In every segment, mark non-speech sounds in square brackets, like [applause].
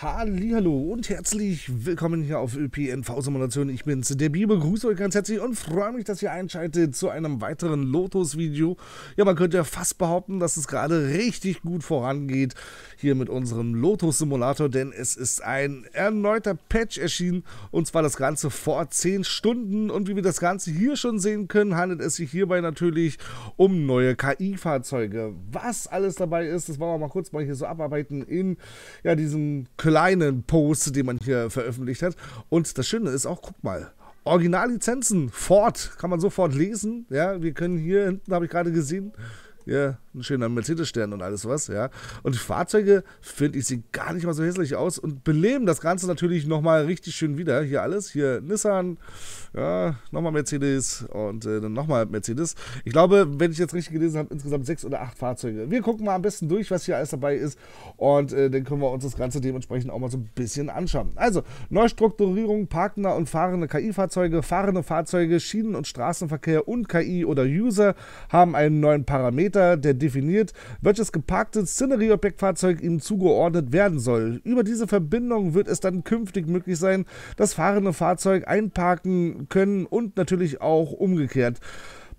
Hallo und herzlich willkommen hier auf ÖPNV Simulation. Ich bin's, der Bibel. Grüße euch ganz herzlich und freue mich, dass ihr einschaltet zu einem weiteren Lotus-Video. Ja, man könnte ja fast behaupten, dass es gerade richtig gut vorangeht hier mit unserem Lotus-Simulator, denn es ist ein erneuter Patch erschienen und zwar das Ganze vor 10 Stunden. Und wie wir das Ganze hier schon sehen können, handelt es sich hierbei natürlich um neue KI-Fahrzeuge. Was alles dabei ist, das wollen wir mal kurz mal hier so abarbeiten in ja, diesem Köln kleinen Post, den man hier veröffentlicht hat. Und das Schöne ist auch, guck mal, Originallizenzen, Ford, kann man sofort lesen. Ja, wir können hier hinten, habe ich gerade gesehen, ja, ein schöner Mercedes-Stern und alles was, ja. Und die Fahrzeuge, finde ich, sehen gar nicht mal so hässlich aus und beleben das Ganze natürlich nochmal richtig schön wieder. Hier alles, hier Nissan, ja, nochmal Mercedes und äh, dann nochmal Mercedes. Ich glaube, wenn ich jetzt richtig gelesen habe, insgesamt sechs oder acht Fahrzeuge. Wir gucken mal am besten durch, was hier alles dabei ist und äh, dann können wir uns das Ganze dementsprechend auch mal so ein bisschen anschauen. Also, Neustrukturierung parkender und fahrende KI-Fahrzeuge, fahrende Fahrzeuge, Schienen- und Straßenverkehr und KI oder User haben einen neuen Parameter Retter, der definiert, welches geparkte Szenerieobjektfahrzeug ihm zugeordnet werden soll. Über diese Verbindung wird es dann künftig möglich sein, das fahrende Fahrzeug einparken können und natürlich auch umgekehrt.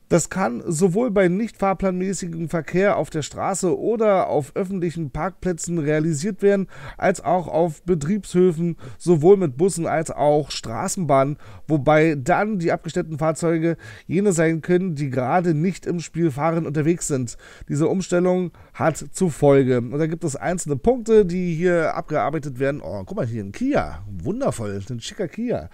Das kann sowohl bei nicht fahrplanmäßigem Verkehr auf der Straße oder auf öffentlichen Parkplätzen realisiert werden, als auch auf Betriebshöfen, sowohl mit Bussen als auch Straßenbahnen, wobei dann die abgestellten Fahrzeuge jene sein können, die gerade nicht im Spiel fahren unterwegs sind. Diese Umstellung hat zur Folge. Und da gibt es einzelne Punkte, die hier abgearbeitet werden. Oh, guck mal hier, ein Kia. Wundervoll, ein schicker Kia.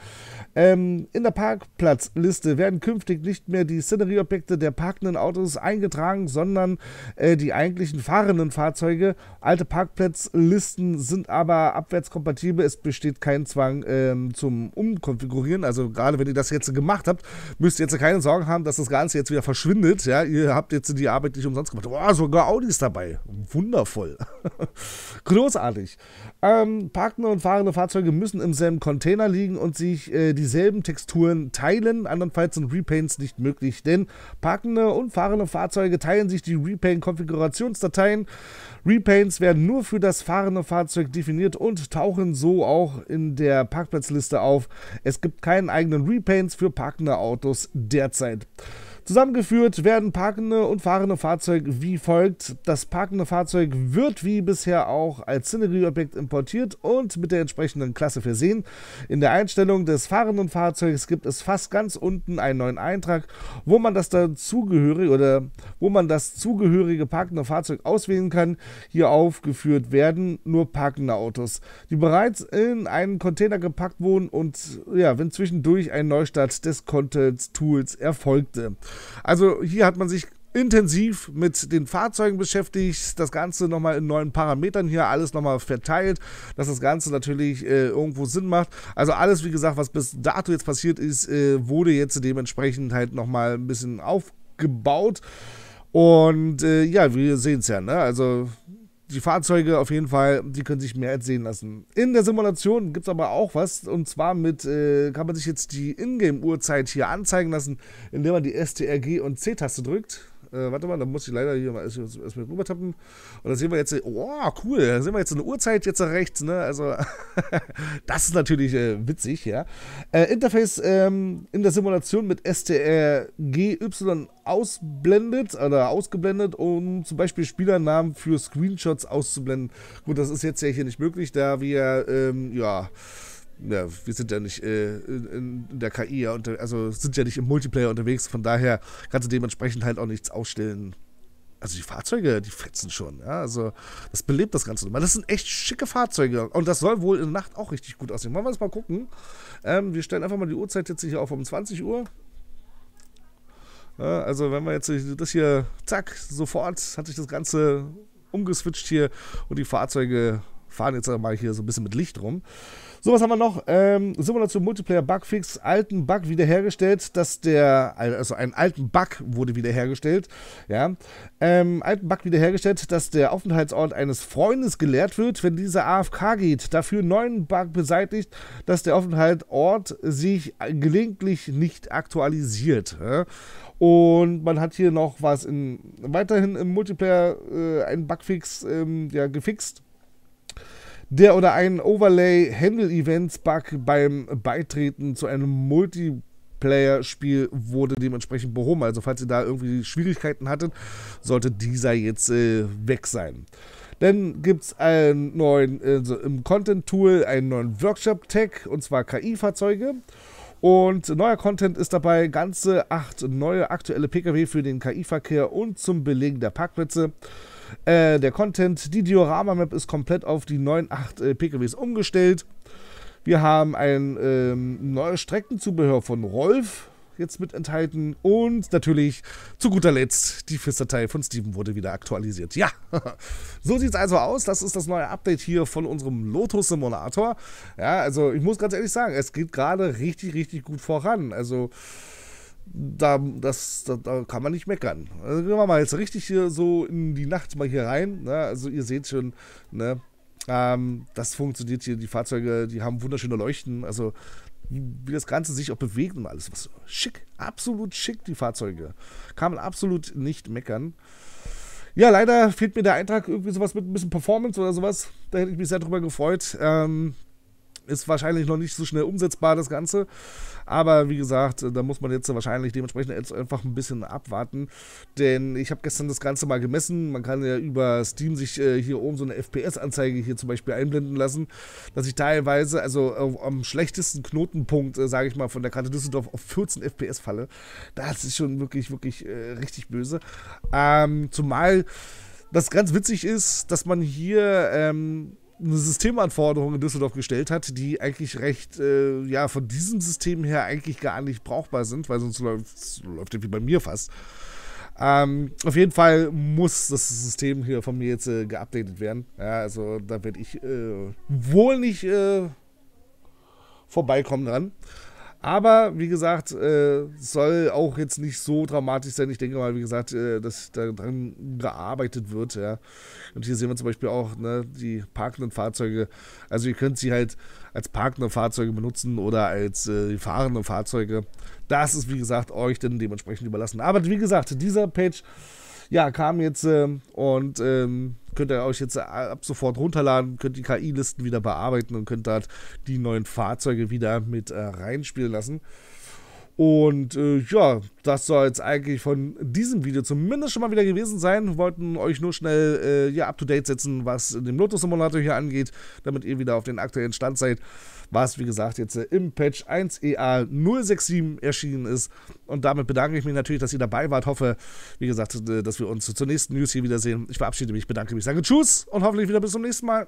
Ähm, in der Parkplatzliste werden künftig nicht mehr die Szenerie Zielobjekte der parkenden Autos eingetragen, sondern äh, die eigentlichen fahrenden Fahrzeuge. Alte Parkplatzlisten sind aber abwärtskompatibel. Es besteht kein Zwang ähm, zum Umkonfigurieren. Also gerade wenn ihr das jetzt gemacht habt, müsst ihr jetzt keine Sorgen haben, dass das Ganze jetzt wieder verschwindet. Ja, ihr habt jetzt die Arbeit nicht umsonst gemacht. Boah, sogar ist dabei. Wundervoll. [laughs] Großartig. Ähm, parkende und fahrende Fahrzeuge müssen im selben Container liegen und sich äh, dieselben Texturen teilen. Andernfalls sind Repaints nicht möglich, denn Parkende und fahrende Fahrzeuge teilen sich die Repaint-Konfigurationsdateien. Repaints werden nur für das fahrende Fahrzeug definiert und tauchen so auch in der Parkplatzliste auf. Es gibt keinen eigenen Repaints für parkende Autos derzeit. Zusammengeführt werden parkende und fahrende Fahrzeuge wie folgt. Das parkende Fahrzeug wird wie bisher auch als Szenerie-Objekt importiert und mit der entsprechenden Klasse versehen. In der Einstellung des fahrenden Fahrzeugs gibt es fast ganz unten einen neuen Eintrag, wo man das dazugehörige oder wo man das zugehörige parkende Fahrzeug auswählen kann. Hier aufgeführt werden nur parkende Autos, die bereits in einen Container gepackt wurden und ja, wenn zwischendurch ein Neustart des Content Tools erfolgte. Also hier hat man sich intensiv mit den Fahrzeugen beschäftigt, das Ganze nochmal in neuen Parametern hier, alles nochmal verteilt, dass das Ganze natürlich äh, irgendwo Sinn macht. Also alles, wie gesagt, was bis dato jetzt passiert ist, äh, wurde jetzt dementsprechend halt nochmal ein bisschen aufgebaut. Und äh, ja, wir sehen es ja, ne? Also die Fahrzeuge auf jeden Fall, die können sich mehr sehen lassen. In der Simulation gibt es aber auch was, und zwar mit, äh, kann man sich jetzt die Ingame-Uhrzeit hier anzeigen lassen, indem man die STRG und C-Taste drückt. Äh, warte mal, da muss ich leider hier mal erstmal erst, rüber tappen. Und da sehen wir jetzt, oh, cool, da sehen wir jetzt eine Uhrzeit jetzt nach rechts, ne? Also, [laughs] das ist natürlich äh, witzig, ja. Äh, Interface ähm, in der Simulation mit STRGY ausblendet oder ausgeblendet, um zum Beispiel Spielernamen für Screenshots auszublenden. Gut, das ist jetzt ja hier nicht möglich, da wir, ähm, ja ja, wir sind ja nicht äh, in, in, der KI, ja, unter, also sind ja nicht im Multiplayer unterwegs, von daher kannst du dementsprechend halt auch nichts ausstellen. Also die Fahrzeuge, die fetzen schon, ja, also das belebt das Ganze nochmal. Das sind echt schicke Fahrzeuge und das soll wohl in der Nacht auch richtig gut aussehen. Wollen wir das mal gucken? Ähm, wir stellen einfach mal die Uhrzeit jetzt hier auf um 20 Uhr. Ja, also wenn wir jetzt das hier, zack, sofort hat sich das Ganze umgeswitcht hier und die Fahrzeuge fahren jetzt mal hier so ein bisschen mit Licht rum. So, was haben wir noch? Ähm, Simulation Multiplayer Bugfix, alten Bug wiederhergestellt, dass der, also einen alten Bug wurde wiederhergestellt, ja, ähm, alten Bug wiederhergestellt, dass der Aufenthaltsort eines Freundes geleert wird, wenn dieser AFK geht. Dafür neuen Bug beseitigt, dass der Aufenthaltsort sich gelegentlich nicht aktualisiert. Ja? Und man hat hier noch was in, weiterhin im Multiplayer äh, einen Bugfix ähm, ja, gefixt der oder ein Overlay Handle Events Bug beim Beitreten zu einem Multiplayer spiel wurde dementsprechend behoben. Also falls ihr da irgendwie Schwierigkeiten hattet, sollte dieser jetzt äh, weg sein. Dann gibt es einen neuen, also im Content-Tool einen neuen Workshop-Tag, und zwar KI-Fahrzeuge. Und neuer Content ist dabei ganze acht neue aktuelle Pkw für den KI-Verkehr und zum Belegen der Parkplätze. Äh, der Content, die Diorama-Map ist komplett auf die 9.8 äh, PKWs umgestellt. Wir haben ein ähm, neues Streckenzubehör von Rolf jetzt mit enthalten. Und natürlich zu guter Letzt, die FIS-Datei von Steven wurde wieder aktualisiert. Ja, [laughs] so sieht es also aus. Das ist das neue Update hier von unserem Lotus-Simulator. Ja, also ich muss ganz ehrlich sagen, es geht gerade richtig, richtig gut voran. Also da, das, da, da, kann man nicht meckern. Also gehen wir mal jetzt richtig hier so in die Nacht mal hier rein. Ne? Also ihr seht schon, ne? ähm, das funktioniert hier. Die Fahrzeuge, die haben wunderschöne Leuchten. Also wie das Ganze sich auch bewegt und alles. Was schick, absolut schick die Fahrzeuge. Kann man absolut nicht meckern. Ja, leider fehlt mir der Eintrag irgendwie sowas mit ein bisschen Performance oder sowas. Da hätte ich mich sehr drüber gefreut. Ähm, ist wahrscheinlich noch nicht so schnell umsetzbar, das Ganze. Aber wie gesagt, äh, da muss man jetzt wahrscheinlich dementsprechend jetzt einfach ein bisschen abwarten. Denn ich habe gestern das Ganze mal gemessen. Man kann ja über Steam sich äh, hier oben so eine FPS-Anzeige hier zum Beispiel einblenden lassen, dass ich teilweise, also äh, am schlechtesten Knotenpunkt, äh, sage ich mal, von der Karte Düsseldorf auf 14 FPS falle. Das ist schon wirklich, wirklich äh, richtig böse. Ähm, zumal das ganz witzig ist, dass man hier. Ähm, eine Systemanforderung in Düsseldorf gestellt hat, die eigentlich recht, äh, ja, von diesem System her eigentlich gar nicht brauchbar sind, weil sonst läuft es wie bei mir fast. Ähm, auf jeden Fall muss das System hier von mir jetzt äh, geupdatet werden. Ja, also da werde ich äh, wohl nicht äh, vorbeikommen dran. Aber wie gesagt, äh, soll auch jetzt nicht so dramatisch sein. Ich denke mal, wie gesagt, äh, dass daran gearbeitet wird. Ja. Und hier sehen wir zum Beispiel auch ne, die parkenden Fahrzeuge. Also ihr könnt sie halt als parkende Fahrzeuge benutzen oder als äh, fahrende Fahrzeuge. Das ist, wie gesagt, euch dann dementsprechend überlassen. Aber wie gesagt, dieser Patch ja, kam jetzt ähm, und... Ähm, könnt ihr euch jetzt äh, ab sofort runterladen, könnt die KI-Listen wieder bearbeiten und könnt dort die neuen Fahrzeuge wieder mit äh, reinspielen lassen. Und äh, ja, das soll jetzt eigentlich von diesem Video zumindest schon mal wieder gewesen sein. Wir wollten euch nur schnell äh, ja, up-to-date setzen, was den Lotus-Simulator hier angeht, damit ihr wieder auf den aktuellen Stand seid, was wie gesagt jetzt äh, im Patch 1EA067 e erschienen ist. Und damit bedanke ich mich natürlich, dass ihr dabei wart. Hoffe, wie gesagt, äh, dass wir uns zur nächsten News hier wiedersehen. Ich verabschiede mich, bedanke mich, sage Tschüss und hoffentlich wieder bis zum nächsten Mal.